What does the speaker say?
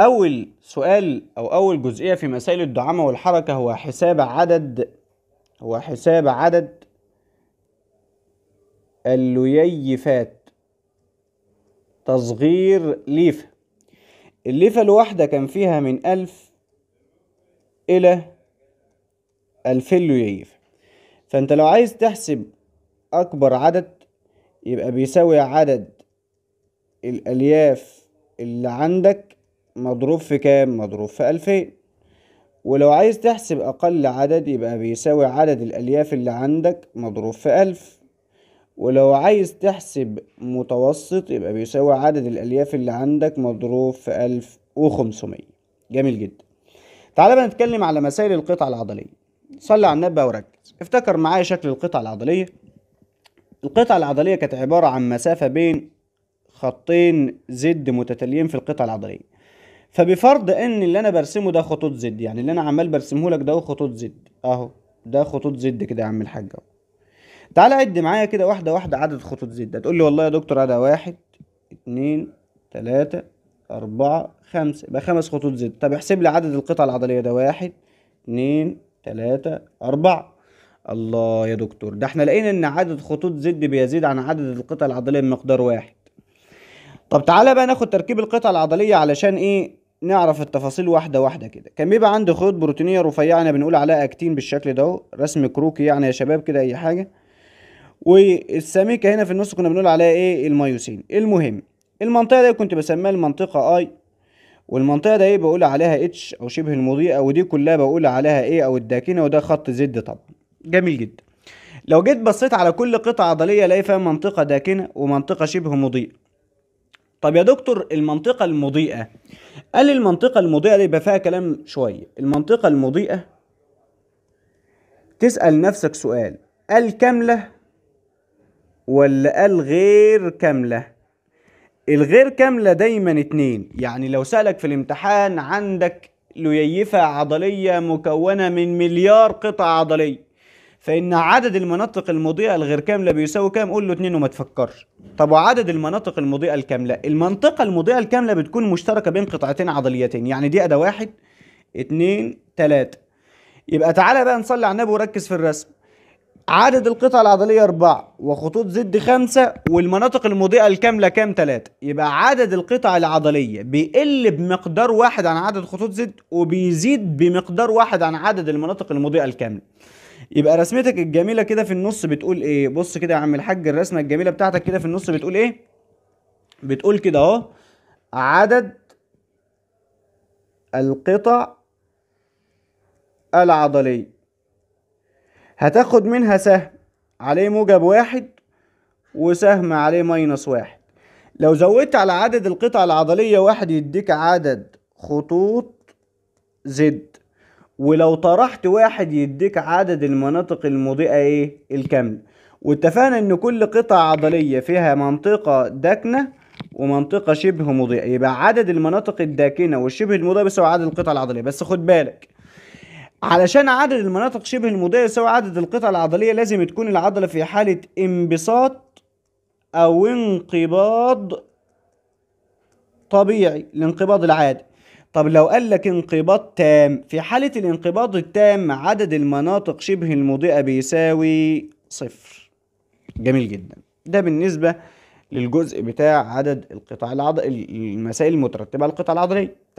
أول سؤال أو أول جزئية في مسائل الدعامة والحركة هو حساب عدد هو حساب عدد اللييفات تصغير ليفة الليفة الواحدة كان فيها من ألف إلى ألفين لييفة فأنت لو عايز تحسب أكبر عدد يبقى بيساوي عدد الألياف اللي عندك مضروب في كام مضروب في ألفين ولو عايز تحسب أقل عدد يبقى بيساوي عدد الألياف اللي عندك مضروب في ألف ولو عايز تحسب متوسط يبقى بيساوي عدد الألياف اللي عندك مضروب في ألف وخمسمية جميل جدا تعالى بقى نتكلم على مسائل القطع العضلية صلي على النبي وركز افتكر معايا شكل القطع العضلية القطع العضلية كانت عبارة عن مسافة بين خطين زد متتاليين في القطع العضلية فبفرض ان اللي انا برسمه ده خطوط زد يعني اللي انا عمال برسمه لك ده خطوط زد اهو ده خطوط زد كده يا عم الحاج اهو تعالى عد معايا كده واحده واحده عدد خطوط زد هتقول لي والله يا دكتور ده واحد اتنين تلاتة أربعة خمسة يبقى خمس خطوط زد طب احسب لي عدد القطع العضلية ده واحد اتنين تلاتة أربعة الله يا دكتور ده احنا لقينا ان عدد خطوط زد بيزيد عن عدد القطع العضليه بمقدار واحد طب تعالى بقى ناخد تركيب القطع العضليه علشان ايه نعرف التفاصيل واحدة واحدة كده كان بيبقى عندي خيوط بروتينية رفيعة احنا بنقول عليها اكتين بالشكل ده رسم كروكي يعني يا شباب كده اي حاجة والسميكة هنا في النص كنا بنقول عليها ايه المايوسين المهم المنطقة دي كنت بسميها المنطقة اي والمنطقة دي بقول عليها اتش او شبه المضيئة ودي كلها بقول عليها ايه او الداكنة وده خط زد طبعا جميل جدا لو جيت بصيت على كل قطعة عضلية الاقي فيها منطقة داكنة ومنطقة شبه مضيئة طب يا دكتور المنطقة المضيئة قال المنطقة المضيئة دي يبقى فيها كلام شوية المنطقة المضيئة تسأل نفسك سؤال قال كاملة ولا قال غير كاملة الغير كاملة دايما اتنين يعني لو سألك في الامتحان عندك لييفة عضلية مكونة من مليار قطعة عضلية فإن عدد المناطق المضيئة الغير كاملة بيساوي كام؟ قول له اتنين وما تفكرش. طب وعدد المناطق المضيئة الكاملة؟ المنطقة المضيئة الكاملة بتكون مشتركة بين قطعتين عضليتين، يعني دي أداة واحد اتنين تلاتة. يبقى تعالى بقى نصلي على النبي وركز في الرسم. عدد القطع العضلية أربعة وخطوط زد خمسة والمناطق المضيئة الكاملة كام تلاتة يبقى عدد القطع العضلية بيقل بمقدار واحد عن عدد خطوط زد وبيزيد بمقدار واحد عن عدد المناطق المضيئة الكاملة يبقى رسمتك الجميله كده في النص بتقول ايه بص كده يا عم الحاج الرسمه الجميله بتاعتك كده في النص بتقول ايه بتقول كده اهو عدد القطع العضليه هتاخد منها سهم عليه موجب واحد وسهم عليه ماينس واحد لو زودت على عدد القطع العضلية واحد يديك عدد خطوط زد ولو طرحت واحد يديك عدد المناطق المضيئة ايه الكاملة واتفقنا ان كل قطعة عضلية فيها منطقة داكنة ومنطقة شبه مضيئة يبقى عدد المناطق الداكنة والشبه المضيئة بيساوي عدد القطع العضلية بس خد بالك علشان عدد المناطق شبه المضيئة يساوي عدد القطع العضلية لازم تكون العضلة في حالة انبساط أو انقباض طبيعي الانقباض العادي طب لو قال لك انقباض تام في حالة الانقباض التام عدد المناطق شبه المضيئة بيساوي صفر جميل جدا ده بالنسبة للجزء بتاع عدد القطع العض المسائل المترتبة على القطع العضلية